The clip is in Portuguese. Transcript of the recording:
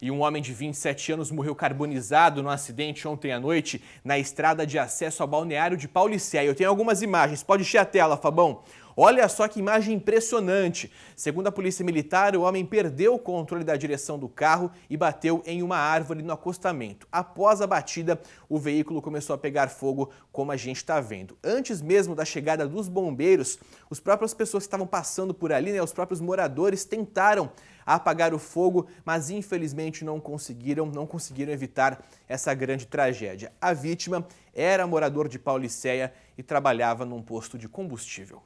E um homem de 27 anos morreu carbonizado no acidente ontem à noite na estrada de acesso ao balneário de Paulicéia. Eu tenho algumas imagens, pode encher a tela, Fabão. Olha só que imagem impressionante. Segundo a polícia militar, o homem perdeu o controle da direção do carro e bateu em uma árvore no acostamento. Após a batida, o veículo começou a pegar fogo, como a gente está vendo. Antes mesmo da chegada dos bombeiros, os próprias pessoas que estavam passando por ali, né, os próprios moradores tentaram apagar o fogo, mas infelizmente não conseguiram, não conseguiram evitar essa grande tragédia. A vítima era morador de Pauliceia e trabalhava num posto de combustível.